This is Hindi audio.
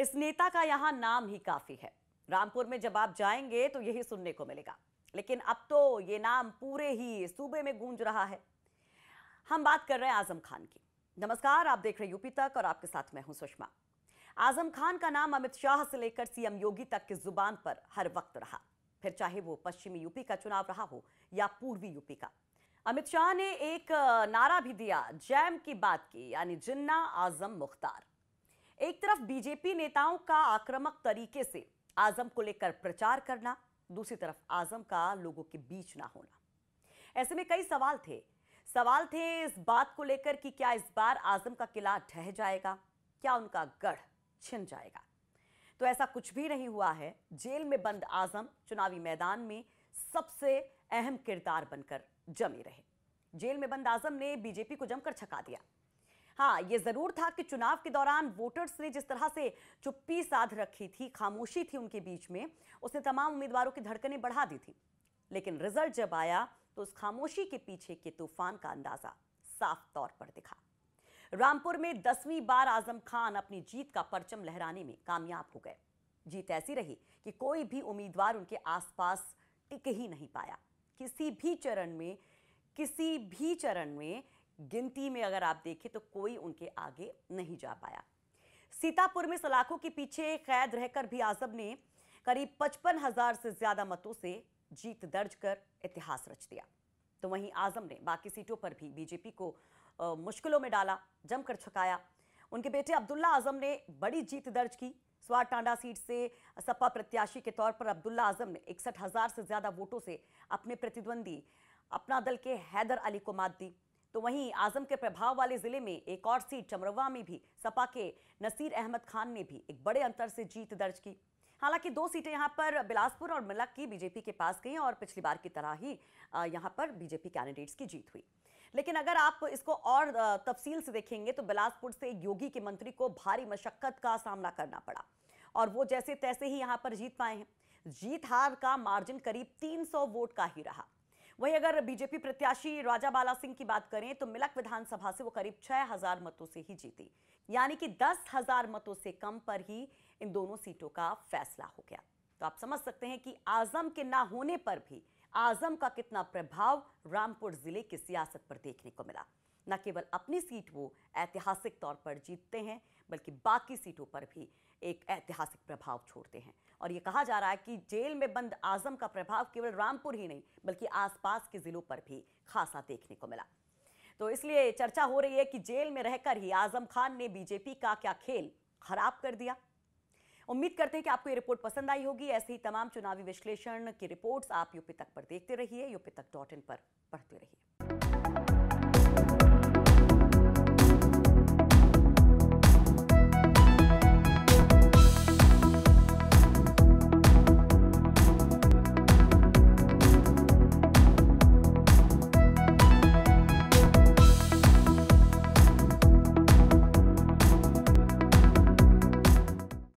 इस नेता का यहां नाम ही काफी है रामपुर में जब आप जाएंगे तो यही सुनने को मिलेगा लेकिन अब तो ये नाम पूरे ही सूबे में गूंज रहा है हम बात कर रहे हैं आजम खान की नमस्कार आप देख रहे यूपी तक और आपके साथ मैं हूं सुषमा आजम खान का नाम अमित शाह से लेकर सीएम योगी तक की जुबान पर हर वक्त रहा फिर चाहे वो पश्चिमी यूपी का चुनाव रहा हो या पूर्वी यूपी का अमित शाह ने एक नारा भी दिया जैम की बात की यानी जिन्ना आजम मुख्तार एक तरफ बीजेपी नेताओं का आक्रामक तरीके से आजम को लेकर प्रचार करना दूसरी तरफ आजम का लोगों के बीच ना होना ऐसे में कई सवाल थे सवाल थे इस बात को लेकर कि क्या इस बार आजम का किला ढह जाएगा क्या उनका गढ़ छिन जाएगा तो ऐसा कुछ भी नहीं हुआ है जेल में बंद आजम चुनावी मैदान में सबसे अहम किरदार बनकर जमे रहे जेल में बंद आजम ने बीजेपी को जमकर छका दिया हाँ ये जरूर था कि चुनाव के दौरान वोटर्स ने जिस तरह से चुप्पी साध रखी थी खामोशी थी उनके बीच में उसने तमाम उम्मीदवारों की धड़कनें बढ़ा दी थी लेकिन रिजल्ट जब आया तो उस खामोशी के पीछे के तूफान का अंदाजा साफ तौर पर दिखा रामपुर में दसवीं बार आजम खान अपनी जीत का परचम लहराने में कामयाब हो गए जीत ऐसी रही कि कोई भी उम्मीदवार उनके आसपास टिक ही नहीं पाया किसी भी चरण में किसी भी चरण में गिनती में अगर आप देखें तो कोई उनके आगे नहीं जा पाया सीतापुर में सलाखों के पीछे कैद रहकर भी आजम ने करीब पचपन हजार से ज्यादा मतों से जीत दर्ज कर इतिहास रच दिया तो वहीं आजम ने बाकी सीटों पर भी बीजेपी को आ, मुश्किलों में डाला जमकर छकाया उनके बेटे अब्दुल्ला आजम ने बड़ी जीत दर्ज की स्वार टांडा सीट से सपा प्रत्याशी के तौर पर अब्दुल्ला आजम ने इकसठ हजार से ज्यादा वोटों से अपने प्रतिद्वंदी अपना दल के हैदर अली को मात दी तो वहीं आजम के प्रभाव वाले जिले में एक और सीट चमरवा में भी सपा के नसीर अहमद खान ने भी एक बड़े अंतर से जीत दर्ज की हालांकि दो सीटें यहां पर बिलासपुर और मलक की बीजेपी के पास गई और पिछली बार की तरह ही यहां पर बीजेपी कैंडिडेट्स की जीत हुई लेकिन अगर आप इसको और तफसील से देखेंगे तो बिलासपुर से योगी के मंत्री को भारी मशक्कत का सामना करना पड़ा और वो जैसे तैसे ही यहाँ पर जीत पाए हैं जीत हार का मार्जिन करीब 300 वोट का ही रहा वहीं अगर बीजेपी प्रत्याशी राजा बाला सिंह की बात करें तो मिलक विधानसभा से वो करीब छह हजार मतों से ही जीती यानी कि दस हजार मतों से कम पर ही इन दोनों सीटों का फैसला हो गया तो आप समझ सकते हैं कि आजम के ना होने पर भी आजम का कितना प्रभाव रामपुर जिले की सियासत पर देखने को मिला न केवल अपनी सीट वो ऐतिहासिक तौर पर जीतते हैं बल्कि बाकी सीटों पर भी एक ऐतिहासिक प्रभाव छोड़ते हैं और ये कहा जा रहा है कि जेल में बंद आजम का प्रभाव केवल रामपुर ही नहीं बल्कि आसपास के जिलों पर भी खासा देखने को मिला तो इसलिए चर्चा हो रही है कि जेल में रहकर ही आजम खान ने बीजेपी का क्या खेल खराब कर दिया उम्मीद करते हैं कि आपको ये रिपोर्ट पसंद आई होगी ऐसे ही तमाम चुनावी विश्लेषण की रिपोर्ट्स आप यूपी तक पर देखते रहिए यूपी तक डॉट इन पर पढ़ते रहिए